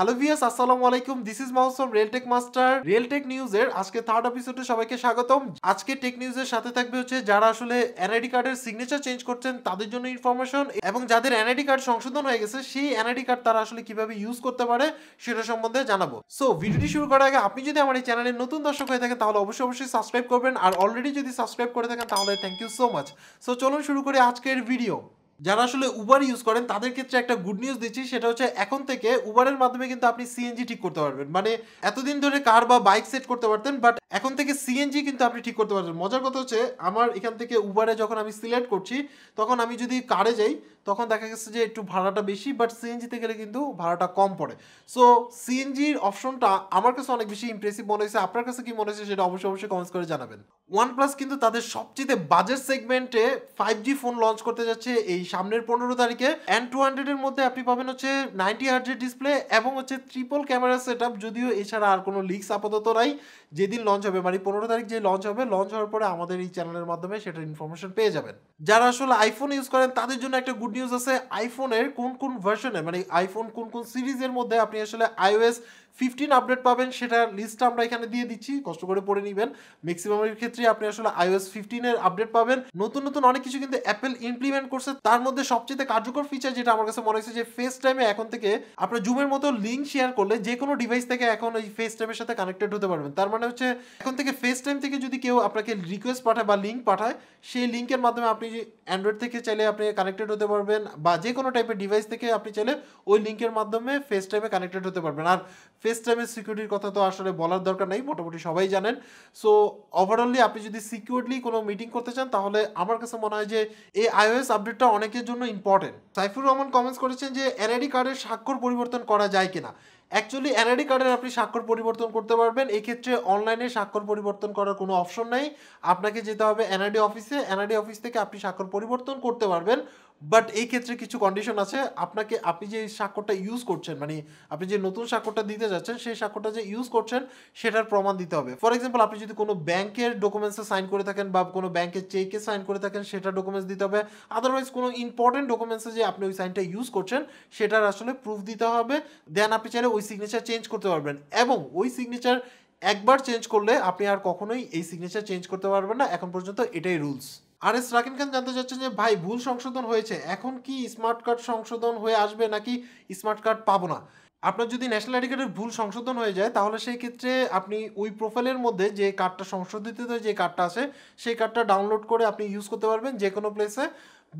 hello viewers আসসালামু আলাইকুম this is মাহসম রেলটেক মাস্টার রেলটেক নিউজ এর আজকে থার্ড এপিসোডে সবাইকে স্বাগতম আজকে টেক নিউজ এর সাথে থাকবে হচ্ছে যারা আসলে এনআইডি কার্ডের সিগনেচার চেঞ্জ করছেন তাদের জন্য ইনফরমেশন এবং যাদের এনআইডি কার্ড সংশোধন হয়ে গেছে সেই এনআইডি কার্ড তারা আসলে কিভাবে ইউজ করতে পারে সেটা সম্বন্ধে জানাবো সো ভিডিওটি শুরু করার আগে আপনি যদি আমার এই চ্যানেলে নতুন দর্শক হয়ে থাকেন তাহলে অবশ্যই অবশ্যই সাবস্ক্রাইব করবেন আর অলরেডি যদি সাবস্ক্রাইব করে থাকেন তাহলে thank you so much so চলুন শুরু করি আজকের ভিডিও যারা আসলে উবার ইউজ করেন তাদের ক্ষেত্রে একটা গুড নিউজ দিচ্ছি সেটা হচ্ছে এখন থেকে উবারের মাধ্যমে কিন্তু আপনি সিএনজি ঠিক করতে পারবেন মানে এতদিন ধরে কার বা বাইক সেট করতে পারতেন বাট এখন থেকে সিএনজি কিন্তু আপনি ঠিক করতে পারবেন মজার কথা হচ্ছে আমার এখান থেকে উবারে যখন আমি সিলেক্ট করছি তখন আমি যদি কারে যাই তখন দেখা গেছে যে একটু ভাড়াটা বেশি বাট সিএনজিতে গেলে কিন্তু ভাড়াটা কম পড়ে সো সিএনজির অপশনটা আমার কাছে অনেক বেশি ইমপ্রেসিভ মনে হয়েছে আপনার কাছে কি মনে হয়েছে সেটা অবশ্যই অবশ্যই কমেন্টস করে জানাবেন ওয়ান প্লাস কিন্তু তাদের সবচেয়ে বাজেট সেগমেন্টে ফাইভ জি ফোন লঞ্চ করতে যাচ্ছে এই সামনের পনেরো তারিখে অ্যান্ড টু হান্ড্রেডের মধ্যে আপনি পাবেন হচ্ছে নাইনটি হার্ডের ডিসপ্লে এবং হচ্ছে ট্রিপল ক্যামেরা সেট যদিও এছাড়া আর কোনো লিক্স আপাতত নাই যেদিন লঞ্চ হবে মানে পনেরো তারিখ যে লঞ্চ হবে লঞ্চ হওয়ার পরে আমাদের এই চ্যানেলের মাধ্যমে সেটার ইনফরমেশন পেয়ে যাবেন যারা আসলে আইফোন ইউজ করেন তাদের জন্য একটা গুড নিউজ আছে আইফোনের কোন কোন ভার্সনে মানে আইফোন কোন কোন সিরিজের মধ্যে আপনি আসলে আইওএস ফিফটিন আপডেট পাবেন সেটার লিস্ট আমরা এখানে দিয়ে দিচ্ছি কষ্ট করে পড়ে নেবেন ম্যাক্সিমামের ক্ষেত্রে আপনি আসলে আইওএস ফিফটিনের আপডেট পাবেন নতুন নতুন অনেক কিছু কিন্তু অ্যাপেল ইমপ্লিমেন্ট করছে তার মধ্যে সবচেয়ে কার্যকর ফিচার যেটা আমার কাছে মনে হয়েছে যে ফেস টাইমে এখন থেকে আপনার জুমের মতো লিঙ্ক শেয়ার করলে যে কোনো ডিভাইস থেকে এখন এই ফেস টাইমের সাথে কানেক্টেড হতে পারবেন তার মানে হচ্ছে এখন থেকে ফেস টাইম থেকে যদি কেউ আপনাকে রিকোয়েস্ট পাঠায় বা লিঙ্ক পাঠায় সেই লিঙ্কের মাধ্যমে আপনি অ্যান্ড্রয়েড থেকে চাইলে আপনি কানেক্টেড হতে পারবেন বা যে কোনো টাইপের ডিভাইস থেকে আপনি চাইলে ওই লিঙ্কের মাধ্যমে ফেস টাইমে কানেক্টেড হতে পারবেন আর ফেস টাইমের সিকিউরিটির কথা তো আসলে বলার দরকার নেই মোটামুটি সবাই জানেন সো ওভারঅললি আপনি যদি সিকিউরলি কোনো মিটিং করতে চান তাহলে আমার কাছে মনে হয় যে এই আইওএস আপডেটটা অনেকের জন্য ইম্পর্টেন্ট সাইফুর রহমান কমেন্টস করেছেন যে এনআইডি কার্ডের স্বাক্ষর পরিবর্তন করা যায় কিনা অ্যাকচুয়ালি এনআইডি কার্ডের আপনি স্বাক্ষর পরিবর্তন করতে পারবেন এক্ষেত্রে অনলাইনে স্বাক্ষর পরিবর্তন করার কোনো অপশন নেই আপনাকে যেতে হবে এনআইডি অফিসে এনআইডি অফিস থেকে আপনি স্বাক্ষর পরিবর্তন করতে পারবেন বাট এই ক্ষেত্রে কিছু কন্ডিশন আছে আপনাকে আপনি যে সাক্ষরটা ইউজ করছেন মানে আপনি যে নতুন সাক্ষরটা দিতে যাচ্ছেন সেই স্বাক্ষরটা যে ইউজ করছেন সেটার প্রমাণ দিতে হবে ফর এক্সাম্পল আপনি যদি কোনো ব্যাংকের ডকুমেন্টসে সাইন করে থাকেন বা কোনো ব্যাংকের চেকে সাইন করে থাকেন সেটা ডকুমেন্টস দিতে হবে আদারওয়াইজ কোনো ইম্পর্টেন্ট ডকুমেন্টসে যে আপনি ওই সাইনটা ইউজ করছেন সেটার আসলে প্রুফ দিতে হবে দেন আপনি চাইলে ওই সিগনেচার চেঞ্জ করতে পারবেন এবং ওই সিগনেচার একবার চেঞ্জ করলে আপনি আর কখনোই এই সিগনেচার চেঞ্জ করতে পারবেন না এখন পর্যন্ত এটাই রুলস আর এস রাকিন খান জানতে চাচ্ছেন যে ভাই ভুল সংশোধন হয়েছে এখন কি স্মার্ট কার্ড সংশোধন হয়ে আসবে নাকি স্মার্ট কার্ড পাবো না আপনার যদি ন্যাশনাল আইডি কার্ডের ভুল সংশোধন হয়ে যায় তাহলে সেই ক্ষেত্রে আপনি ওই প্রোফাইলের মধ্যে যে কার্ডটা সংশোধিত যে কার্ডটা আছে সেই কার্ডটা ডাউনলোড করে আপনি ইউজ করতে পারবেন যে কোনো প্লেসে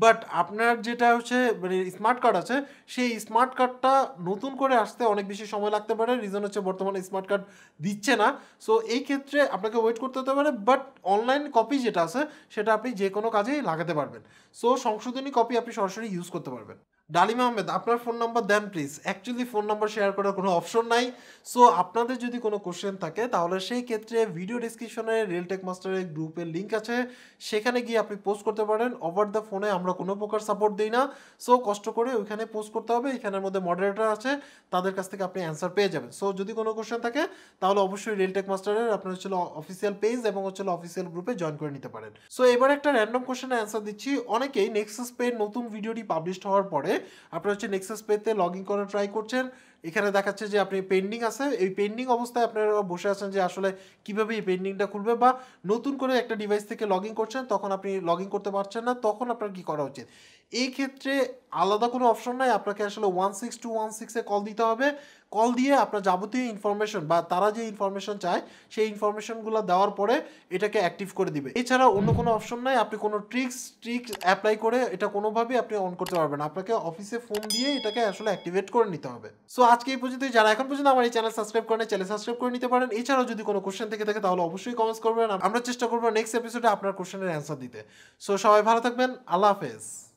বাট আপনার যেটা হচ্ছে মানে স্মার্ট কার্ড আছে সেই স্মার্ট কার্ডটা নতুন করে আসতে অনেক বেশি সময় লাগতে পারে রিজন হচ্ছে বর্তমানে স্মার্ট কার্ড দিচ্ছে না সো এই ক্ষেত্রে আপনাকে ওয়েট করতে হতে পারে বাট অনলাইন কপি যেটা আছে সেটা আপনি যে কোনো কাজেই লাগাতে পারবেন সো সংশোধনী কপি আপনি সরাসরি ইউজ করতে পারবেন ডালিম আহমেদ আপনার ফোন নাম্বার দেন please actually phone number share করার কোনো অপশন নাই সো আপনাদের যদি কোনো কোশ্চেন থাকে তাহলে সেই ক্ষেত্রে ভিডিও ডিসক্রিপশনে রেলটেক মাস্টারের গ্রুপের লিঙ্ক আছে সেখানে গিয়ে আপনি পোস্ট করতে পারেন ওভার দ্য ফোনে আমরা কোনো প্রকার সাপোর্ট দিই না সো কষ্ট করে ওইখানে পোস্ট করতে হবে এখানের মধ্যে মডারেটার আছে তাদের কাছ থেকে আপনি অ্যান্সার পেয়ে যাবেন সো যদি কোনো কোশ্চেন থাকে তাহলে অবশ্যই রেলটেক মাস্টারের আপনার হচ্ছিল অফিসিয়াল পেজ এবং হচ্ছিল অফিসিয়াল গ্রুপে জয়েন করে নিতে পারেন সো এবার একটা র্যান্ডম কোশ্চেনের অ্যান্সার দিচ্ছি অনেকেই নেক্সাস পের নতুন ভিডিওটি পাবলিশ হওয়ার পরে আপনারা হচ্ছে নেক্সাস পেতে লগ ইন করার ট্রাই করছেন এখানে দেখাচ্ছে যে আপনি পেন্ডিং আছে এই পেন্ডিং অবস্থায় আপনারা বসে আছেন যে আসলে কিভাবে এই পেন্ডিংটা খুলবে বা নতুন করে একটা ডিভাইস থেকে লগ ইন করছেন তখন আপনি লগ ইন করতে পারছেন না তখন আপনার কি করা উচিত এই ক্ষেত্রে আলাদা কোনো অপশন নাই আপনাকে আসলে ওয়ান সিক্স টু ওয়ান সিক্সে কল দিতে হবে কল দিয়ে আপনার যাবতীয় ইনফরমেশন বা তারা যে ইনফরমেশন চায় সেই ইনফরমেশনগুলো দেওয়ার পরে এটাকে অ্যাক্টিভ করে দিবে এছাড়া অন্য কোনো অপশন নাই আপনি কোনো ট্রিক্স ট্রিক্স অ্যাপ্লাই করে এটা কোনোভাবেই আপনি অন করতে পারবেন আপনাকে অফিসে ফোন দিয়ে এটাকে আসলে অ্যাক্টিভেট করে নিতে হবে সো আজকে এই পর্যন্ত যারা এখন পর্যন্ত আমার এই চ্যানেল সাবস্ক্রাইব করেন চ্যানেল সাবস্ক্রাইব করে নিতে পারেন এছাড়াও যদি কোনো কোশ্চেন থেকে থাকে তাহলে অবশ্যই কমেন্টস করবেন আমরা চেষ্টা করবো নেক্সট এপিসোডে আপনার কোশ্চেনের অ্যান্সার দিতে সো সবাই ভালো থাকবেন আল্লাহ হাফেজ